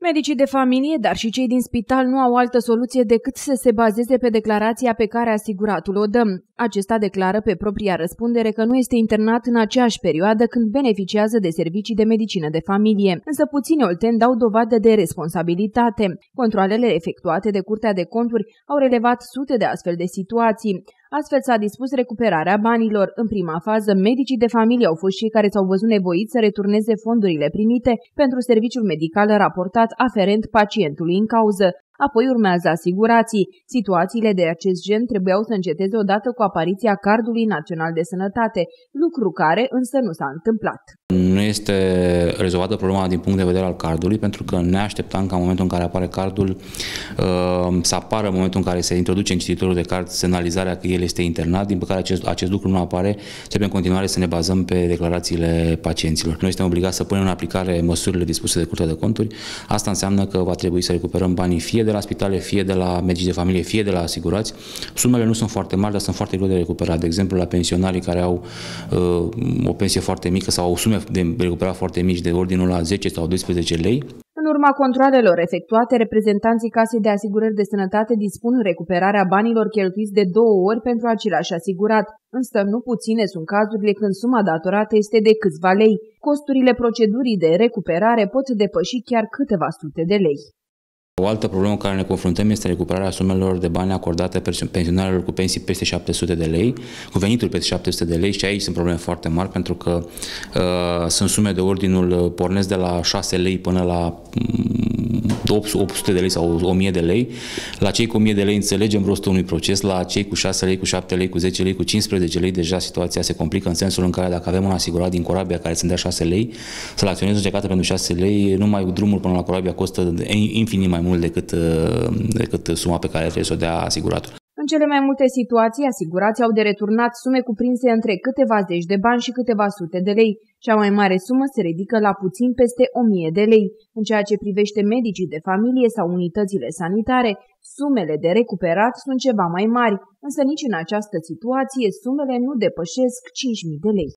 Medicii de familie, dar și cei din spital nu au altă soluție decât să se bazeze pe declarația pe care asiguratul o dă. Acesta declară pe propria răspundere că nu este internat în aceeași perioadă când beneficiază de servicii de medicină de familie, însă puțini olteni dau dovadă de responsabilitate. Controlele efectuate de Curtea de Conturi au relevat sute de astfel de situații. Astfel s-a dispus recuperarea banilor. În prima fază, medicii de familie au fost cei care s-au văzut nevoiți să returneze fondurile primite pentru serviciul medical raportat aferent pacientului în cauză. Apoi urmează asigurații. Situațiile de acest gen trebuiau să înceteze odată cu apariția Cardului Național de Sănătate, lucru care însă nu s-a întâmplat. Nu este rezolvată problema din punct de vedere al cardului, pentru că ne așteptam ca în momentul în care apare cardul uh, să apară în momentul în care se introduce în cititorul de card semnalizarea că el este internat. Din păcate, acest, acest lucru nu apare. Trebuie în continuare să ne bazăm pe declarațiile pacienților. Noi suntem obligați să punem în aplicare măsurile dispuse de Curtea de Conturi. Asta înseamnă că va trebui să recuperăm banii fie de la spitale, fie de la medici de familie, fie de la asigurați. Sumele nu sunt foarte mari, dar sunt foarte greu de recuperat. De exemplu, la pensionarii care au uh, o pensie foarte mică sau au sume de recuperat foarte mici, de ordinul la 10 sau 12 lei, în urma controlelor efectuate, reprezentanții Casei de Asigurări de Sănătate dispun recuperarea banilor cheltuiți de două ori pentru același asigurat. Însă nu puține sunt cazurile când suma datorată este de câțiva lei. Costurile procedurii de recuperare pot depăși chiar câteva sute de lei. O altă problemă cu care ne confruntăm este recuperarea sumelor de bani acordate pensionarilor cu pensii peste 700 de lei, cu venituri peste 700 de lei și aici sunt probleme foarte mari pentru că uh, sunt sume de ordinul uh, pornesc de la 6 lei până la mm, 800 de lei sau 1000 de lei. La cei cu 1000 de lei înțelegem rostul unui proces, la cei cu 6 lei, cu 7 lei, cu 10 lei, cu 15 lei, deja situația se complică în sensul în care dacă avem un asigurat din corabia care sunt de 6 lei, să-l acționez în judecată pentru 6 lei, numai drumul până la corabia costă infinit mai mult decât, uh, decât suma pe care trebuie să o dea asiguratul cele mai multe situații, asigurații au de returnat sume cuprinse între câteva zeci de bani și câteva sute de lei. Cea mai mare sumă se ridică la puțin peste 1000 de lei. În ceea ce privește medicii de familie sau unitățile sanitare, sumele de recuperat sunt ceva mai mari, însă nici în această situație sumele nu depășesc 5000 de lei.